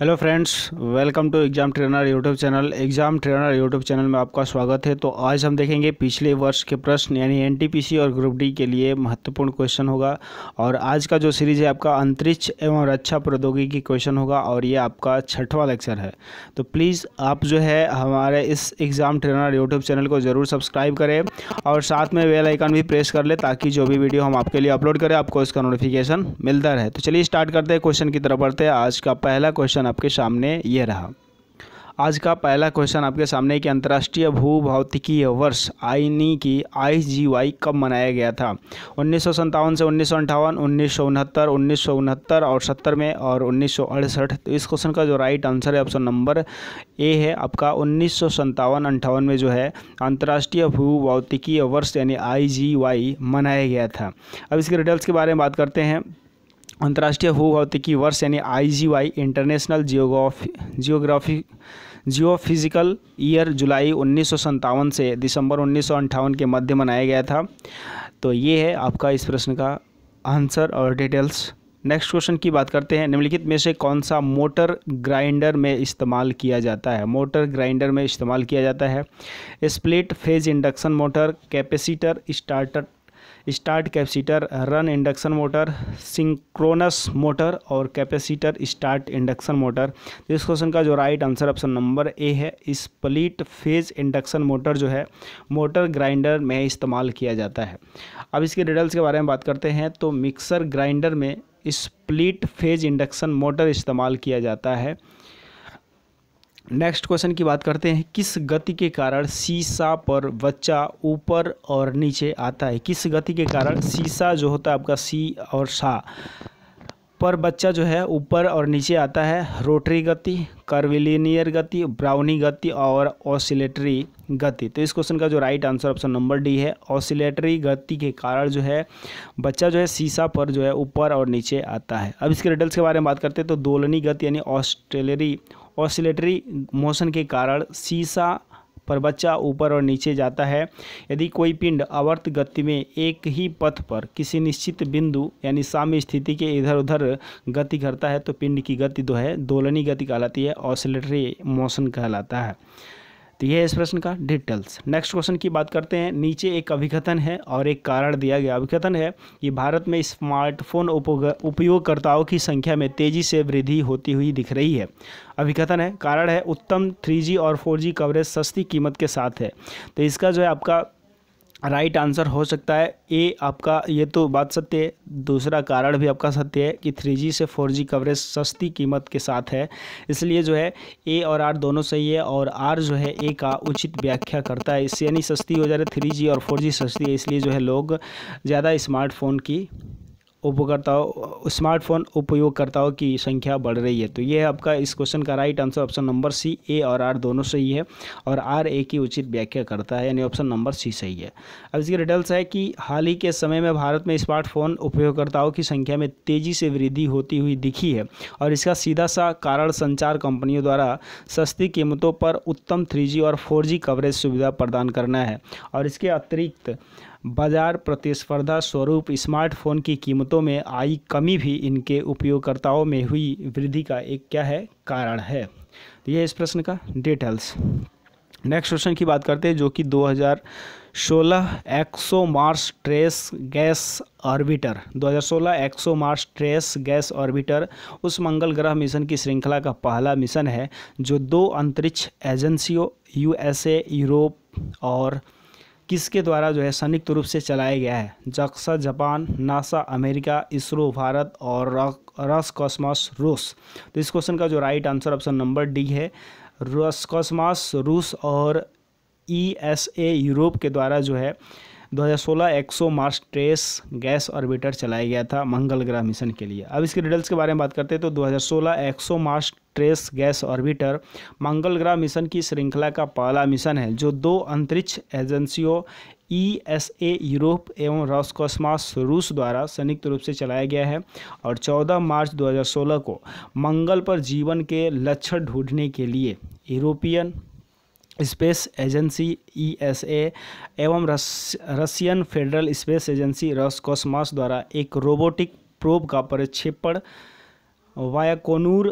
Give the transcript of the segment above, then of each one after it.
hello friends welcome to exam trainer YouTube channel exam trainer YouTube channel में आपका स्वागत है तो आज हम देखेंगे पिछले वर्ष के प्रश्न यानी एनटीपीसी और ग्रुप डी के लिए महत्वपूर्ण क्वेश्चन होगा और आज का जो सीरीज़ है आपका अंतरिक्ष एवं रक्षा प्रौद्योगिकी क्वेश्चन होगा और ये आपका छठवा लेक्चर है तो प्लीज़ आप जो है हमारे इस एग्ज़ाम ट्रेनर यूट्यूब चैनल को ज़रूर सब्सक्राइब करें और साथ में वेल आइकन भी प्रेस कर ले ताकि जो भी वीडियो हम आपके लिए अपलोड करें आपको इसका नोटिफिकेशन मिलता रहे तो चलिए स्टार्ट करते हैं क्वेश्चन की तरफ बढ़ते हैं आज का पहला क्वेश्चन आपके सामने ये रहा आज का पहला क्वेश्चन आपके सामने कि अंतर्राष्ट्रीय भू भौतिकीय वर्ष आईनी की आई कब मनाया गया था उन्नीस से उन्नीस सौ अंठावन उन्नीस सौ और 70 में और उन्नीस तो इस क्वेश्चन का जो राइट आंसर है ऑप्शन नंबर ए है आपका उन्नीस सौ संतावन अंठावन में जो है अंतर्राष्ट्रीय भू भौतिकीय वर्ष यानी आई मनाया गया था अब इसके रिटल्स के बारे में बात करते हैं अंतर्राष्ट्रीय भूभौतिकी वर्ष यानी I International geography geography geophysical year जुलाई उन्नीस से दिसंबर उन्नीस के मध्य मनाया गया था तो ये है आपका इस प्रश्न का आंसर और डिटेल्स नेक्स्ट क्वेश्चन की बात करते हैं निम्नलिखित में से कौन सा मोटर ग्राइंडर में इस्तेमाल किया जाता है मोटर ग्राइंडर में इस्तेमाल किया जाता है split phase induction motor capacitor starter start capacitor run induction motor synchronous motor और कैपेसिटर स्टार्ट इंडक्शन मोटर इस क्वेश्चन का जो right answer option number A है स्प्लिट फेज इंडक्शन मोटर जो है मोटर ग्राइंडर में इस्तेमाल किया जाता है अब इसके डिटेल्स के बारे में बात करते हैं तो मिक्सर ग्राइंडर में स्प्लिट फेज इंडक्शन मोटर इस्तेमाल किया जाता है नेक्स्ट क्वेश्चन की बात करते हैं किस गति के कारण शीशा पर बच्चा ऊपर और नीचे आता है किस गति के कारण शीशा जो होता है आपका सी और सा पर बच्चा जो है ऊपर और नीचे आता है रोटरी गति कर्विलीनियर गति ब्राउनी गति और ऑसिलेटरी गति तो इस क्वेश्चन का जो right answer option number D है ऑसिलेटरी गति के कारण जो है बच्चा जो है शीशा पर जो है ऊपर और नीचे आता है अब इसके रिडल्स के बारे में बात करते हैं तो दोलनी गति यानी ऑस्ट्रेलरी ऑसिलेटरी मोशन के कारण सीसा पर बच्चा ऊपर और नीचे जाता है यदि कोई पिंड अवर्त गति में एक ही पथ पर किसी निश्चित बिंदु यानी साम्य स्थिति के इधर उधर गति करता है तो पिंड की गति जो है दोलनी गति कहलाती है ऑसिलेटरी मोशन कहलाता है तो यह है इस प्रश्न का डिटेल्स नेक्स्ट क्वेश्चन की बात करते हैं नीचे एक अभिकथन है और एक कारण दिया गया अभिकथन है कि भारत में स्मार्टफोन उपयोगकर्ताओं की संख्या में तेज़ी से वृद्धि होती हुई दिख रही है अभिकथन है कारण है उत्तम थ्री और फोर कवरेज सस्ती कीमत के साथ है तो इसका जो है आपका राइट आंसर हो सकता है ए आपका ये तो बात सत्य है दूसरा कारण भी आपका सत्य है कि थ्री जी से फोर जी कवरेज सस्ती कीमत के साथ है इसलिए जो है ए और आर दोनों सही है और आर जो है ए का उचित व्याख्या करता है इससे यानी सस्ती हो जा रही है थ्री जी और फोर जी सस्ती है इसलिए जो है लोग ज़्यादा स्मार्टफोन की उपयोगकर्ताओं स्मार्टफोन उपयोगकर्ताओं की संख्या बढ़ रही है तो ये आपका इस क्वेश्चन का right answer option number C A और आर दोनों सही है और आर ए की उचित व्याख्या करता है यानी ऑप्शन नंबर सी सही है अब इसकी रिटल्स है कि हाल ही के समय में भारत में स्मार्टफोन उपयोगकर्ताओं की संख्या में तेज़ी से वृद्धि होती हुई दिखी है और इसका सीधा सा कारण संचार कंपनियों द्वारा सस्ती कीमतों पर उत्तम थ्री और फोर कवरेज सुविधा प्रदान करना है और इसके अतिरिक्त बाजार प्रतिस्पर्धा स्वरूप स्मार्टफोन की कीमतों में आई कमी भी इनके उपयोगकर्ताओं में हुई वृद्धि का एक क्या है कारण है तो यह इस प्रश्न का डिटेल्स नेक्स्ट क्वेश्चन की बात करते हैं जो कि 2016 Exo Mars Trace Gas Orbiter 2016 Exo Mars Trace Gas Orbiter उस मंगल ग्रह मिशन की श्रृंखला का पहला मिशन है जो दो अंतरिक्ष एजेंसियों यूएसए यूरोप और किसके द्वारा जो है संयुक्त रूप से चलाया गया है JAXA Japan NASA America ISRO Bharat और रस कॉस्मास रूस तो इस क्वेश्चन का जो right answer option number D है रस कॉस्मास रूस और ई एस ए यूरोप के द्वारा जो है 2016 Exo Mars Trace Gas Orbiter चलाया गया था मंगल ग्रह मिशन के लिए अब इसके रिजल्ट्स के बारे में बात करते हैं तो 2016 Exo Mars Trace Gas Orbiter मंगल ग्रह मिशन की श्रृंखला का पहला मिशन है जो दो अंतरिक्ष एजेंसियों ई एस ए यूरोप एवं रॉसकॉस्मास रूस द्वारा संयुक्त रूप से चलाया गया है और 14 मार्च 2016 को मंगल पर जीवन के लक्षण ढूंढने के लिए European Space Agency E S A एवं रस, Russian Federal Space Agency Roscosmos द्वारा एक रोबोटिक प्रोब का प्रक्षेपण वाया कोनूर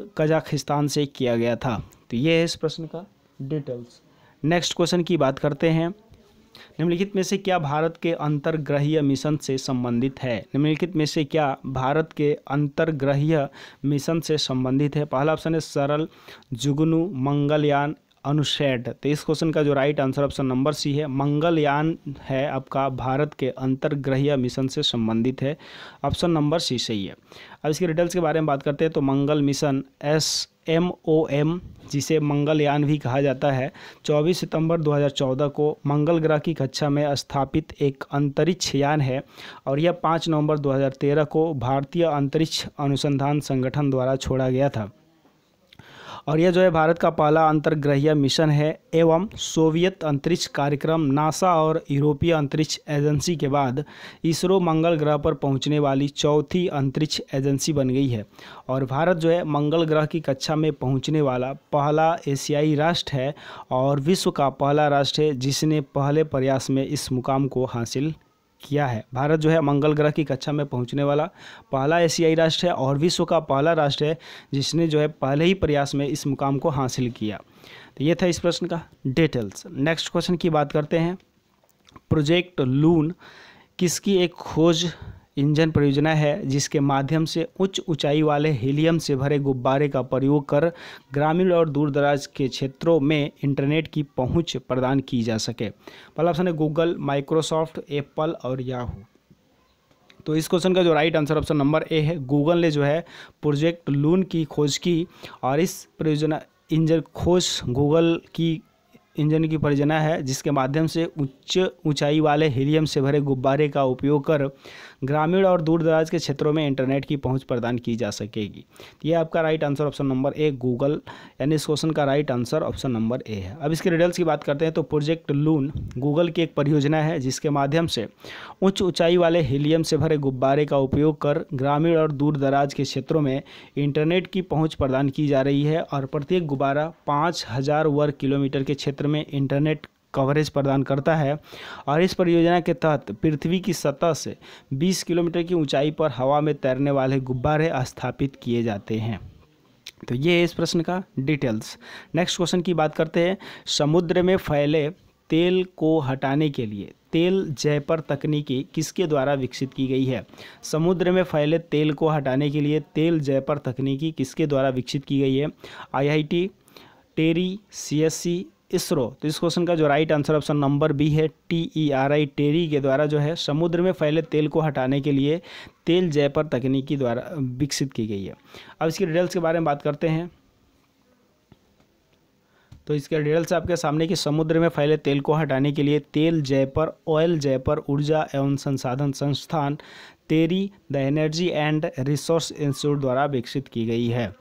से किया गया था तो ये है इस प्रश्न का डिटेल्स नेक्स्ट क्वेश्चन की बात करते हैं निम्नलिखित में से क्या भारत के अंतर्ग्रहीय मिशन से संबंधित है निम्नलिखित में से क्या भारत के अंतर्ग्रहीय मिशन से संबंधित है पहला ऑप्शन है सरल जुगनू मंगलयान अनुशेड तो इस क्वेश्चन का जो right answer option number C है मंगलयान है आपका भारत के अंतर्ग्रहीय मिशन से संबंधित है ऑप्शन नंबर सी सही है अब इसके डिटेल्स के बारे में बात करते हैं तो मंगल mission S M O M जिसे मंगलयान भी कहा जाता है 24 सितंबर 2014 को मंगल ग्रह की कक्षा में स्थापित एक अंतरिक्ष यान है और यह 5 नवंबर 2013 को भारतीय अंतरिक्ष अनुसंधान संगठन द्वारा छोड़ा गया था और यह जो है भारत का पहला अंतर्ग्रहीय मिशन है एवं सोवियत अंतरिक्ष कार्यक्रम नासा और यूरोपीय अंतरिक्ष एजेंसी के बाद इसरो मंगल ग्रह पर पहुंचने वाली चौथी अंतरिक्ष एजेंसी बन गई है और भारत जो है मंगल ग्रह की कक्षा में पहुंचने वाला पहला एशियाई राष्ट्र है और विश्व का पहला राष्ट्र है जिसने पहले प्रयास में इस मुकाम को हासिल किया है भारत जो है मंगल ग्रह की कक्षा में पहुंचने वाला पहला एशियाई राष्ट्र है और विश्व का पहला राष्ट्र है जिसने जो है पहले ही प्रयास में इस मुकाम को हासिल किया तो ये था इस प्रश्न का डिटेल्स नेक्स्ट क्वेश्चन की बात करते हैं प्रोजेक्ट लून किसकी एक खोज इंजन परियोजना है जिसके माध्यम से उच्च ऊंचाई वाले हीलियम से भरे गुब्बारे का प्रयोग कर ग्रामीण और दूरदराज के क्षेत्रों में इंटरनेट की पहुंच प्रदान की जा सके पहला ऑप्शन है गूगल माइक्रोसॉफ्ट एप्पल और याहू तो इस क्वेश्चन का जो right answer option number A है गूगल ने जो है प्रोजेक्ट लून की खोज की और इस परियोजना इंजन खोज गूगल की इंजन की परियोजना है जिसके माध्यम से उच्च ऊंचाई वाले हीलियम से भरे गुब्बारे का उपयोग कर ग्रामीण और दूरदराज के क्षेत्रों में इंटरनेट की पहुंच प्रदान की जा सकेगी यह आपका right answer option number A Google यानी इस क्वेश्चन का right answer option number A है अब इसके रिडल्स की बात करते हैं तो प्रोजेक्ट लून गूगल की एक परियोजना है जिसके माध्यम से उच्च ऊंचाई वाले हीलियम से भरे गुब्बारे का उपयोग कर ग्रामीण और दूरदराज के क्षेत्रों में इंटरनेट की पहुँच प्रदान की जा रही है और प्रत्येक गुब्बारा पाँच वर्ग किलोमीटर के क्षेत्र में इंटरनेट कवरेज प्रदान करता है और इस परियोजना के तहत पृथ्वी की सतह से 20 किलोमीटर की ऊंचाई पर हवा में तैरने वाले गुब्बारे स्थापित किए जाते हैं तो ये है इस प्रश्न का डिटेल्स नेक्स्ट क्वेश्चन की बात करते हैं समुद्र में फैले तेल को हटाने के लिए तेल जयपर तकनीकी किसके द्वारा विकसित की गई है समुद्र में फैले तेल को हटाने के लिए तेल जयपर तकनीकी किसके द्वारा विकसित की गई है आईआईटी टेरी सीएससी इसरो तो इस क्वेश्चन का जो right answer option number B है T E R I TERI के द्वारा जो है समुद्र में फैले तेल को हटाने के लिए तेल जयपर तकनीकी द्वारा विकसित की गई है अब इसके डिटेल्स के बारे में बात करते हैं तो इसके डिटेल्स आपके सामने कि समुद्र में फैले तेल को हटाने के लिए तेल जयपर ऑयल जयपर ऊर्जा एवं संसाधन संस्थान TERI the energy and resource institute द्वारा विकसित की गई है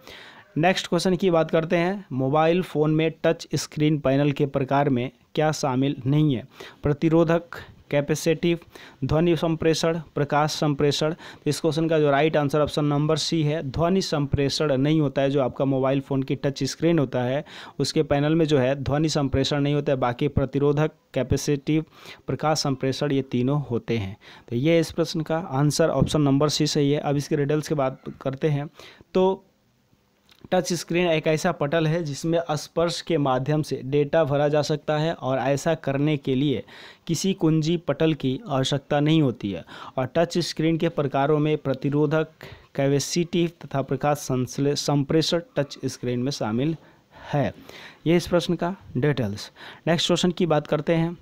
नेक्स्ट क्वेश्चन की बात करते हैं मोबाइल फ़ोन में टच स्क्रीन पैनल के प्रकार में क्या शामिल नहीं है प्रतिरोधक कैपेसिटिव ध्वनि संप्रेषण प्रकाश संप्रेषण इस क्वेश्चन का जो right answer option number C है ध्वनि संप्रेषण नहीं होता है जो आपका मोबाइल फ़ोन की टच स्क्रीन होता है उसके पैनल में जो है ध्वनि संप्रेषण नहीं होता है बाकी प्रतिरोधक कैपेसिटिव प्रकाश संप्रेषण ये तीनों होते हैं तो ये इस प्रश्न का आंसर ऑप्शन नंबर सी सही है अब इसके रिडल्स की बात करते हैं तो टच स्क्रीन एक ऐसा पटल है जिसमें स्पर्श के माध्यम से डेटा भरा जा सकता है और ऐसा करने के लिए किसी कुंजी पटल की आवश्यकता नहीं होती है और टच स्क्रीन के प्रकारों में प्रतिरोधक कैवेसिटी तथा प्रकाश संप्रेषण टच स्क्रीन में शामिल है ये इस प्रश्न का डिटेल्स नेक्स्ट क्वेश्चन की बात करते हैं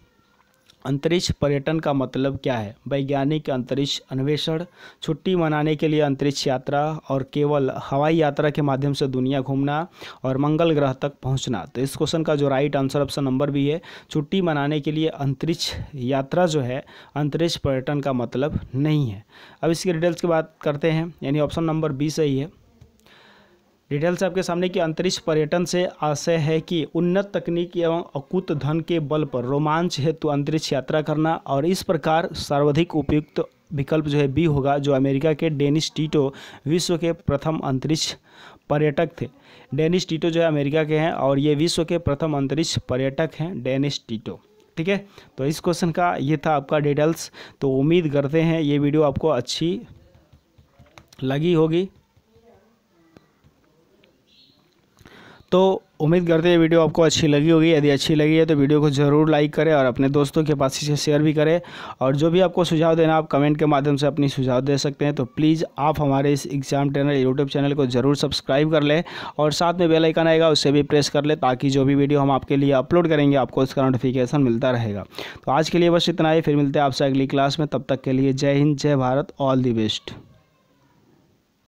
अंतरिक्ष पर्यटन का मतलब क्या है वैज्ञानिक अंतरिक्ष अन्वेषण छुट्टी मनाने के लिए अंतरिक्ष यात्रा और केवल हवाई यात्रा के माध्यम से दुनिया घूमना और मंगल ग्रह तक पहुंचना तो इस क्वेश्चन का जो राइट आंसर ऑप्शन नंबर भी है छुट्टी मनाने के लिए अंतरिक्ष यात्रा जो है अंतरिक्ष पर्यटन का मतलब नहीं है अब इसके डिटेल्स की बात करते हैं यानी ऑप्शन नंबर बी सही है डिटेल्स आपके सामने कि अंतरिक्ष पर्यटन से आशय है कि उन्नत तकनीक एवं अकूत धन के बल पर रोमांच हेतु अंतरिक्ष यात्रा करना और इस प्रकार सर्वाधिक उपयुक्त विकल्प जो है बी होगा जो अमेरिका के डेनिस टीटो विश्व के प्रथम अंतरिक्ष पर्यटक थे डेनिस टीटो जो है अमेरिका के हैं और ये विश्व के प्रथम अंतरिक्ष पर्यटक हैं डेनिस टीटो ठीक है तो इस क्वेश्चन का ये था आपका डिटेल्स तो उम्मीद करते हैं ये वीडियो आपको अच्छी लगी होगी तो उम्मीद करते हैं वीडियो आपको अच्छी लगी होगी यदि अच्छी लगी है तो वीडियो को ज़रूर लाइक करें और अपने दोस्तों के पास इसे शेयर भी करें और जो भी आपको सुझाव देना आप कमेंट के माध्यम से अपनी सुझाव दे सकते हैं तो प्लीज़ आप हमारे इस एग्ज़ाम ट्रेनर यूट्यूब चैनल को ज़रूर सब्सक्राइब कर लें और साथ में बेलाइकन आएगा उससे भी प्रेस कर लें ताकि जो भी वीडियो हम आपके लिए अपलोड करेंगे आपको उसका नोटिफिकेशन मिलता रहेगा तो आज के लिए बस इतना ही फिर मिलते हैं आपसे अगली क्लास में तब तक के लिए जय हिंद जय भारत ऑल दी बेस्ट